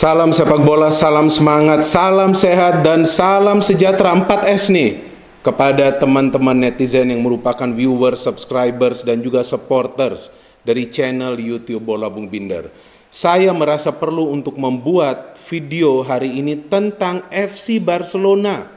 Salam sepak bola, salam semangat, salam sehat, dan salam sejahtera 4S nih kepada teman-teman netizen yang merupakan viewer, subscribers, dan juga supporters dari channel YouTube Bola Bung Binder. Saya merasa perlu untuk membuat video hari ini tentang FC Barcelona,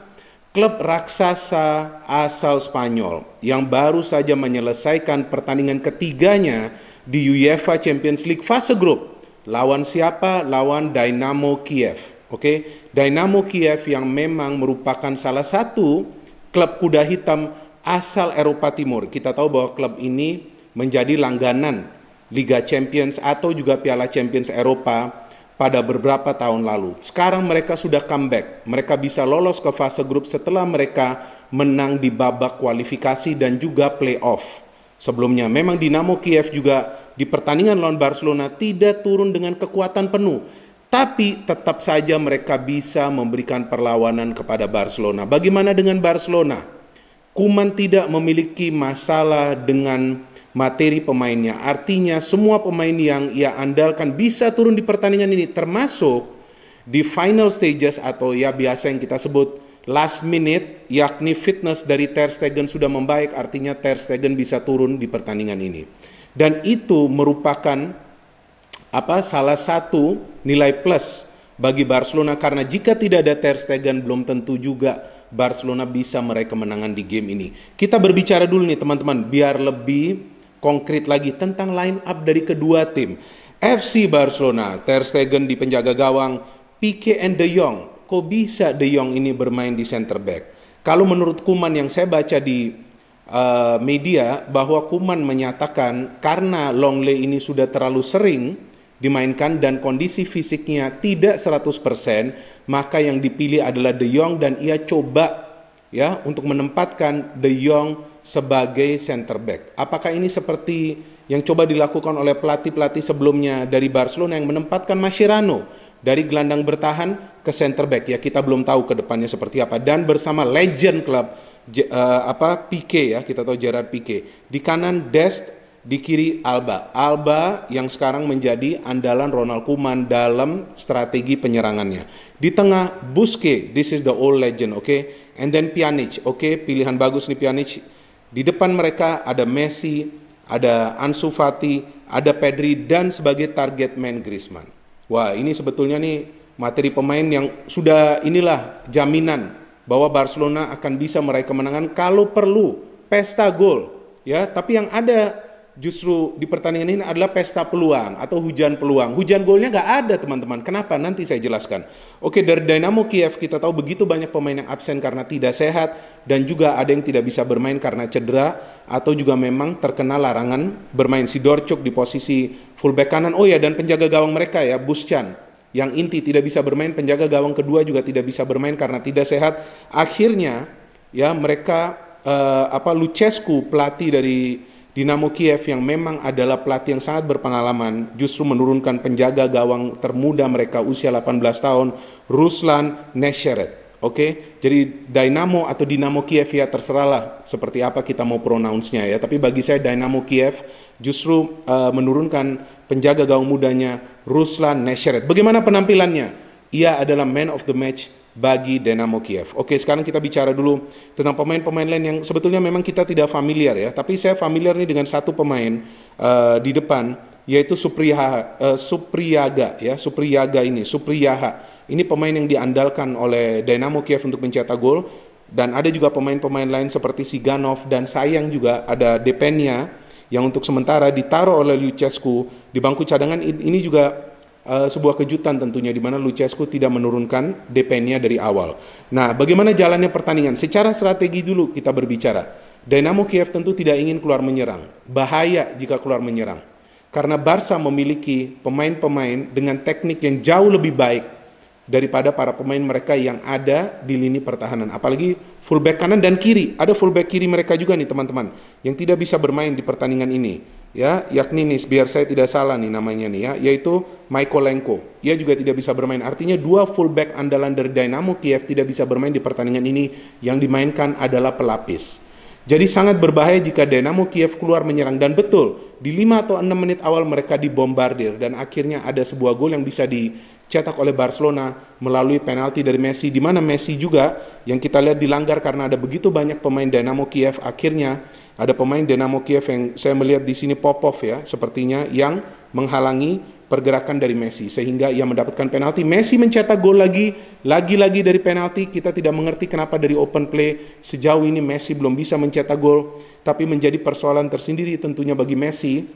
klub raksasa asal Spanyol yang baru saja menyelesaikan pertandingan ketiganya di UEFA Champions League fase grup Lawan siapa? Lawan Dynamo Kiev. Oke, okay? Dynamo Kiev yang memang merupakan salah satu klub kuda hitam asal Eropa Timur. Kita tahu bahwa klub ini menjadi langganan Liga Champions atau juga Piala Champions Eropa pada beberapa tahun lalu. Sekarang mereka sudah comeback. Mereka bisa lolos ke fase grup setelah mereka menang di babak kualifikasi dan juga playoff sebelumnya. Memang Dinamo Kiev juga di pertandingan lawan Barcelona tidak turun dengan kekuatan penuh, tapi tetap saja mereka bisa memberikan perlawanan kepada Barcelona. Bagaimana dengan Barcelona? Kuman tidak memiliki masalah dengan materi pemainnya. Artinya semua pemain yang ia andalkan bisa turun di pertandingan ini termasuk di final stages atau ya biasa yang kita sebut last minute yakni fitness dari Ter Stegen sudah membaik artinya Ter Stegen bisa turun di pertandingan ini. Dan itu merupakan apa salah satu nilai plus bagi Barcelona karena jika tidak ada Ter Stegen belum tentu juga Barcelona bisa meraih kemenangan di game ini. Kita berbicara dulu nih teman-teman biar lebih konkret lagi tentang line up dari kedua tim. FC Barcelona, Ter Stegen di penjaga gawang, Pique and De Jong, kok bisa De Jong ini bermain di center back? Kalau menurut Kuman yang saya baca di uh, media bahwa Kuman menyatakan karena Longley ini sudah terlalu sering dimainkan dan kondisi fisiknya tidak 100%, maka yang dipilih adalah De Jong dan ia coba ya untuk menempatkan De Jong sebagai center back. Apakah ini seperti yang coba dilakukan oleh pelatih-pelatih sebelumnya dari Barcelona yang menempatkan Mascherano dari gelandang bertahan ke center back ya kita belum tahu ke depannya seperti apa dan bersama legend club uh, apa PK ya kita tahu Gerard PK di kanan Dest di kiri Alba Alba yang sekarang menjadi andalan Ronald Koeman dalam strategi penyerangannya di tengah Buske this is the old legend oke okay? and then Pjanic oke okay? pilihan bagus nih Pjanic di depan mereka ada Messi ada Ansu Fati ada Pedri dan sebagai target man Griezmann Wah, ini sebetulnya nih materi pemain yang sudah inilah jaminan bahwa Barcelona akan bisa meraih kemenangan kalau perlu pesta gol ya, tapi yang ada justru di pertandingan ini adalah pesta peluang atau hujan peluang. Hujan golnya nggak ada teman-teman. Kenapa? Nanti saya jelaskan. Oke dari Dynamo Kiev kita tahu begitu banyak pemain yang absen karena tidak sehat dan juga ada yang tidak bisa bermain karena cedera atau juga memang terkena larangan bermain si Dorcuk di posisi fullback kanan. Oh ya dan penjaga gawang mereka ya Buscan yang inti tidak bisa bermain penjaga gawang kedua juga tidak bisa bermain karena tidak sehat. Akhirnya ya mereka eh, apa Lucescu pelatih dari Dinamo Kiev yang memang adalah pelatih yang sangat berpengalaman justru menurunkan penjaga gawang termuda mereka usia 18 tahun Ruslan Nesheret. Oke, okay? jadi Dynamo atau Dinamo Kiev ya terserahlah seperti apa kita mau pronounce-nya ya. Tapi bagi saya Dynamo Kiev justru uh, menurunkan penjaga gawang mudanya Ruslan Nesheret. Bagaimana penampilannya? Ia adalah man of the match bagi Dynamo Kiev. Oke, sekarang kita bicara dulu tentang pemain-pemain lain yang sebetulnya memang kita tidak familiar ya, tapi saya familiar nih dengan satu pemain uh, di depan yaitu Supriyaha, uh, eh, Supriyaga ya, Supriyaga ini, Supriyaha. Ini pemain yang diandalkan oleh Dynamo Kiev untuk mencetak gol dan ada juga pemain-pemain lain seperti Siganov dan sayang juga ada Depenya yang untuk sementara ditaruh oleh Lucescu di bangku cadangan ini juga uh, sebuah kejutan tentunya di mana Lucescu tidak menurunkan DP-nya dari awal. Nah, bagaimana jalannya pertandingan? Secara strategi dulu kita berbicara. Dynamo Kiev tentu tidak ingin keluar menyerang. Bahaya jika keluar menyerang. Karena Barca memiliki pemain-pemain dengan teknik yang jauh lebih baik daripada para pemain mereka yang ada di lini pertahanan. Apalagi fullback kanan dan kiri. Ada fullback kiri mereka juga nih teman-teman yang tidak bisa bermain di pertandingan ini ya yakni nih biar saya tidak salah nih namanya nih ya yaitu Michael Lenko ia juga tidak bisa bermain artinya dua fullback andalan dari Dynamo Kiev tidak bisa bermain di pertandingan ini yang dimainkan adalah pelapis jadi sangat berbahaya jika Dynamo Kiev keluar menyerang dan betul di 5 atau 6 menit awal mereka dibombardir dan akhirnya ada sebuah gol yang bisa dicetak oleh Barcelona melalui penalti dari Messi di mana Messi juga yang kita lihat dilanggar karena ada begitu banyak pemain Dynamo Kiev akhirnya ada pemain Dynamo Kiev yang saya melihat di sini Popov ya, sepertinya yang menghalangi pergerakan dari Messi sehingga ia mendapatkan penalti. Messi mencetak gol lagi, lagi-lagi dari penalti. Kita tidak mengerti kenapa dari open play sejauh ini Messi belum bisa mencetak gol, tapi menjadi persoalan tersendiri tentunya bagi Messi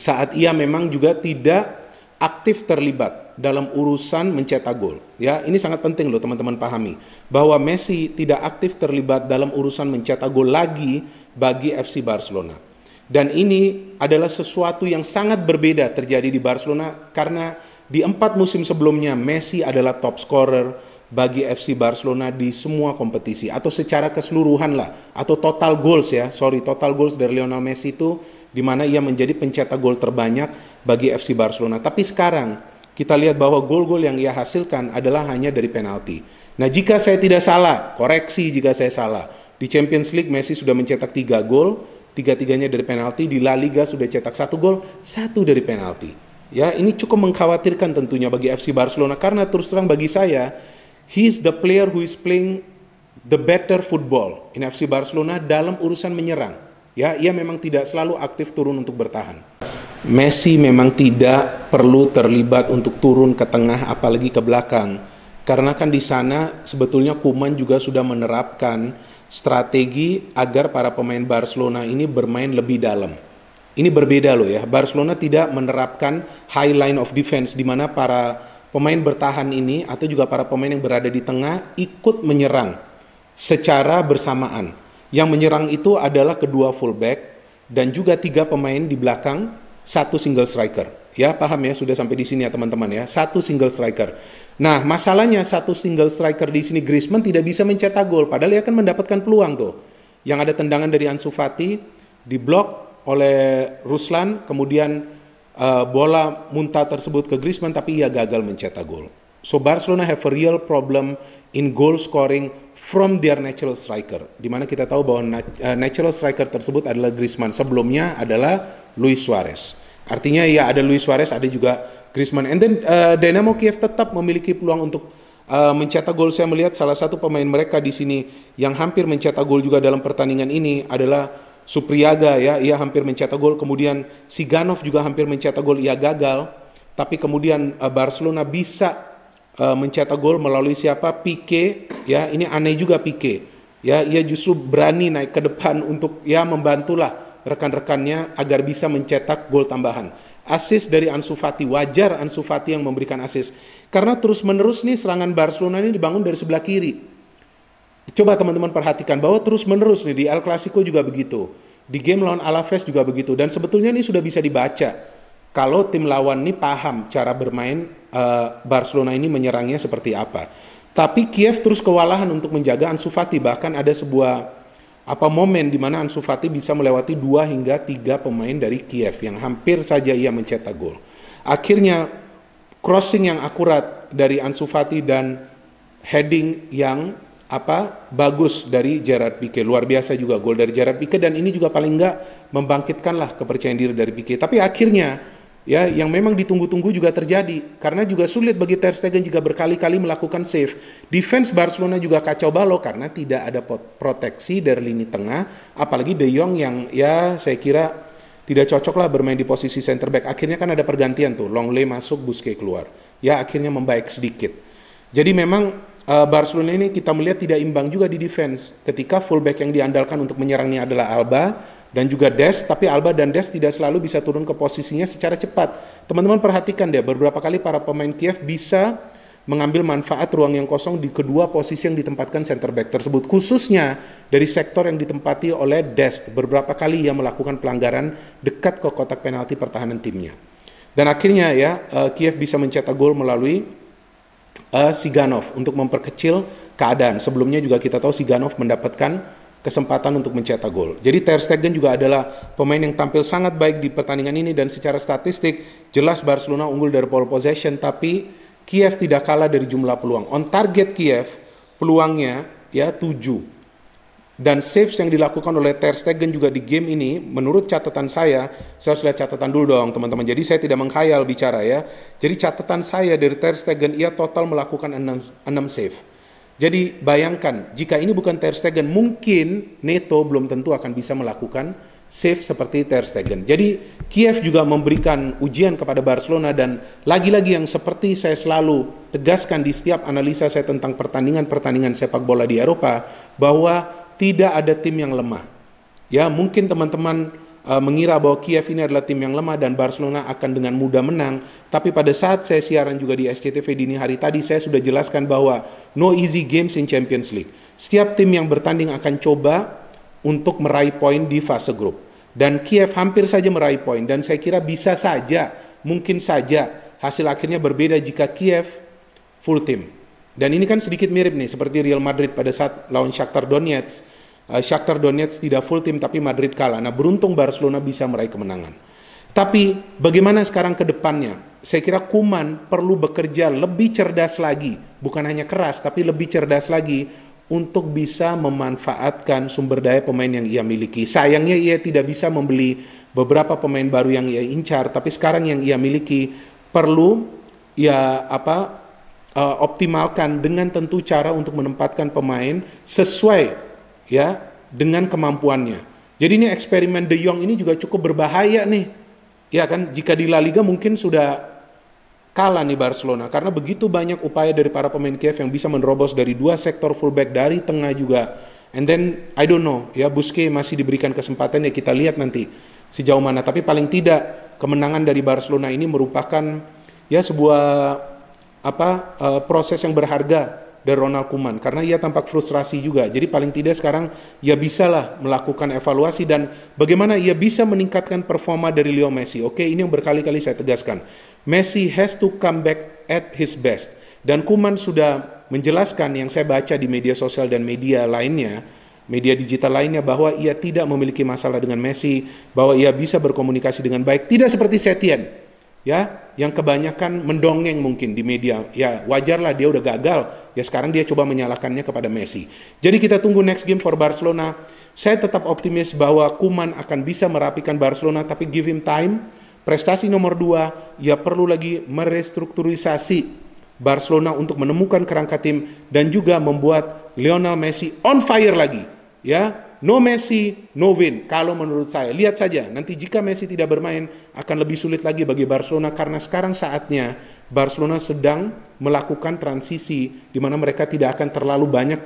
saat ia memang juga tidak aktif terlibat dalam urusan mencetak gol. Ya, ini sangat penting loh teman-teman pahami bahwa Messi tidak aktif terlibat dalam urusan mencetak gol lagi bagi FC Barcelona. Dan ini adalah sesuatu yang sangat berbeda terjadi di Barcelona karena di empat musim sebelumnya Messi adalah top scorer bagi FC Barcelona di semua kompetisi atau secara keseluruhan lah atau total goals ya sorry total goals dari Lionel Messi itu di mana ia menjadi pencetak gol terbanyak bagi FC Barcelona tapi sekarang kita lihat bahwa gol-gol yang ia hasilkan adalah hanya dari penalti. Nah, jika saya tidak salah, koreksi jika saya salah. Di Champions League Messi sudah mencetak 3 gol, tiga-tiganya dari penalti, di La Liga sudah cetak satu gol, satu dari penalti. Ya, ini cukup mengkhawatirkan tentunya bagi FC Barcelona karena terus terang bagi saya, he's the player who is playing the better football in FC Barcelona dalam urusan menyerang. Ya, ia memang tidak selalu aktif turun untuk bertahan. Messi memang tidak perlu terlibat untuk turun ke tengah apalagi ke belakang. Karena kan di sana sebetulnya Kuman juga sudah menerapkan strategi agar para pemain Barcelona ini bermain lebih dalam. Ini berbeda loh ya. Barcelona tidak menerapkan high line of defense di mana para pemain bertahan ini atau juga para pemain yang berada di tengah ikut menyerang secara bersamaan. Yang menyerang itu adalah kedua fullback dan juga tiga pemain di belakang, satu single striker. Ya, paham ya sudah sampai di sini ya teman-teman ya. Satu single striker. Nah, masalahnya satu single striker di sini Griezmann tidak bisa mencetak gol padahal ia akan mendapatkan peluang tuh. Yang ada tendangan dari Ansu Fati diblok oleh Ruslan, kemudian uh, bola muntah tersebut ke Griezmann tapi ia gagal mencetak gol. So Barcelona have a real problem in goal scoring from their natural striker. Dimana kita tahu bahwa eh, natural striker tersebut adalah Griezmann. Sebelumnya adalah Luis Suarez. Artinya ya ada Luis Suarez, ada juga Griezmann. And then uh, Dynamo Kiev tetap memiliki peluang untuk uh, mencetak gol. Saya melihat salah satu pemain mereka di sini yang hampir mencetak gol juga dalam pertandingan ini adalah Supriyaga ya, ia hampir mencetak gol. Kemudian Siganov juga hampir mencetak gol, ia gagal. Tapi kemudian uh, Barcelona bisa uh, mencetak gol melalui siapa? Pique ya. Ini aneh juga Pique. Ya, ia justru berani naik ke depan untuk ya membantulah rekan-rekannya agar bisa mencetak gol tambahan. Asis dari Ansu Fati, wajar Ansu Fati yang memberikan asis. Karena terus-menerus nih serangan Barcelona ini dibangun dari sebelah kiri. Coba teman-teman perhatikan bahwa terus-menerus nih di El Clasico juga begitu. Di game lawan Alaves juga begitu dan sebetulnya ini sudah bisa dibaca kalau tim lawan ini paham cara bermain uh, Barcelona ini menyerangnya seperti apa. Tapi Kiev terus kewalahan untuk menjaga Ansu Fati bahkan ada sebuah apa momen di mana Ansu Fati bisa melewati dua hingga tiga pemain dari Kiev yang hampir saja ia mencetak gol. Akhirnya crossing yang akurat dari Ansu Fati dan heading yang apa bagus dari Gerard Pique luar biasa juga gol dari Gerard Pique dan ini juga paling enggak membangkitkanlah kepercayaan diri dari Pique tapi akhirnya ya yang memang ditunggu-tunggu juga terjadi karena juga sulit bagi Ter Stegen jika berkali-kali melakukan save. Defense Barcelona juga kacau balau karena tidak ada proteksi dari lini tengah, apalagi De Jong yang ya saya kira tidak cocok lah bermain di posisi center back. Akhirnya kan ada pergantian tuh, Longley masuk, Busquets keluar. Ya akhirnya membaik sedikit. Jadi memang uh, Barcelona ini kita melihat tidak imbang juga di defense. Ketika fullback yang diandalkan untuk menyerangnya adalah Alba, dan juga Des, tapi Alba dan Des tidak selalu bisa turun ke posisinya secara cepat. Teman-teman perhatikan deh, beberapa kali para pemain Kiev bisa mengambil manfaat ruang yang kosong di kedua posisi yang ditempatkan center back tersebut. Khususnya dari sektor yang ditempati oleh Des, beberapa kali ia melakukan pelanggaran dekat ke kotak penalti pertahanan timnya. Dan akhirnya ya, eh, Kiev bisa mencetak gol melalui uh, Siganov untuk memperkecil keadaan. Sebelumnya juga kita tahu Siganov mendapatkan kesempatan untuk mencetak gol. Jadi Ter Stegen juga adalah pemain yang tampil sangat baik di pertandingan ini dan secara statistik jelas Barcelona unggul dari pole possession tapi Kiev tidak kalah dari jumlah peluang. On target Kiev peluangnya ya 7. Dan saves yang dilakukan oleh Ter Stegen juga di game ini menurut catatan saya, saya harus lihat catatan dulu dong teman-teman. Jadi saya tidak mengkhayal bicara ya. Jadi catatan saya dari Ter Stegen ia total melakukan 6 6 save jadi bayangkan jika ini bukan Ter Stegen mungkin NATO belum tentu akan bisa melakukan save seperti Ter Stegen. Jadi Kiev juga memberikan ujian kepada Barcelona dan lagi-lagi yang seperti saya selalu tegaskan di setiap analisa saya tentang pertandingan-pertandingan sepak bola di Eropa bahwa tidak ada tim yang lemah. Ya, mungkin teman-teman uh, mengira bahwa Kiev ini adalah tim yang lemah dan Barcelona akan dengan mudah menang. Tapi pada saat saya siaran juga di SCTV dini hari tadi, saya sudah jelaskan bahwa no easy games in Champions League. Setiap tim yang bertanding akan coba untuk meraih poin di fase grup. Dan Kiev hampir saja meraih poin dan saya kira bisa saja, mungkin saja hasil akhirnya berbeda jika Kiev full tim. Dan ini kan sedikit mirip nih seperti Real Madrid pada saat lawan Shakhtar Donetsk Eh, Shakhtar Donetsk tidak full tim tapi Madrid kalah. Nah, beruntung Barcelona bisa meraih kemenangan. Tapi bagaimana sekarang ke depannya? Saya kira Kuman perlu bekerja lebih cerdas lagi, bukan hanya keras tapi lebih cerdas lagi untuk bisa memanfaatkan sumber daya pemain yang ia miliki. Sayangnya ia tidak bisa membeli beberapa pemain baru yang ia incar, tapi sekarang yang ia miliki perlu ya apa eh, optimalkan dengan tentu cara untuk menempatkan pemain sesuai ya dengan kemampuannya. Jadi ini eksperimen De Jong ini juga cukup berbahaya nih. Ya kan, jika di La Liga mungkin sudah kalah nih Barcelona karena begitu banyak upaya dari para pemain Kiev yang bisa menerobos dari dua sektor fullback dari tengah juga. And then I don't know ya Buske masih diberikan kesempatan ya kita lihat nanti sejauh mana. Tapi paling tidak kemenangan dari Barcelona ini merupakan ya sebuah apa uh, proses yang berharga dari Ronald Kuman karena ia tampak frustrasi juga. Jadi paling tidak sekarang ia bisalah melakukan evaluasi dan bagaimana ia bisa meningkatkan performa dari Leo Messi. Oke, ini yang berkali-kali saya tegaskan. Messi has to come back at his best. Dan Kuman sudah menjelaskan yang saya baca di media sosial dan media lainnya media digital lainnya bahwa ia tidak memiliki masalah dengan Messi, bahwa ia bisa berkomunikasi dengan baik, tidak seperti Setien ya yang kebanyakan mendongeng mungkin di media ya wajarlah dia udah gagal ya sekarang dia coba menyalahkannya kepada Messi jadi kita tunggu next game for Barcelona saya tetap optimis bahwa Kuman akan bisa merapikan Barcelona tapi give him time prestasi nomor dua ya perlu lagi merestrukturisasi Barcelona untuk menemukan kerangka tim dan juga membuat Lionel Messi on fire lagi ya no Messi, no win. Kalau menurut saya, lihat saja. Nanti jika Messi tidak bermain, akan lebih sulit lagi bagi Barcelona karena sekarang saatnya Barcelona sedang melakukan transisi di mana mereka tidak akan terlalu banyak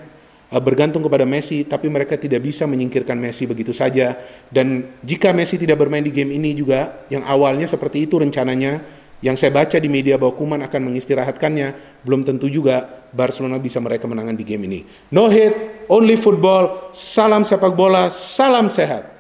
eh, bergantung kepada Messi, tapi mereka tidak bisa menyingkirkan Messi begitu saja. Dan jika Messi tidak bermain di game ini juga, yang awalnya seperti itu rencananya, yang saya baca di media bahwa Kuman akan mengistirahatkannya, belum tentu juga Barcelona bisa mereka menangan di game ini. No hit, only football. Salam sepak bola, salam sehat.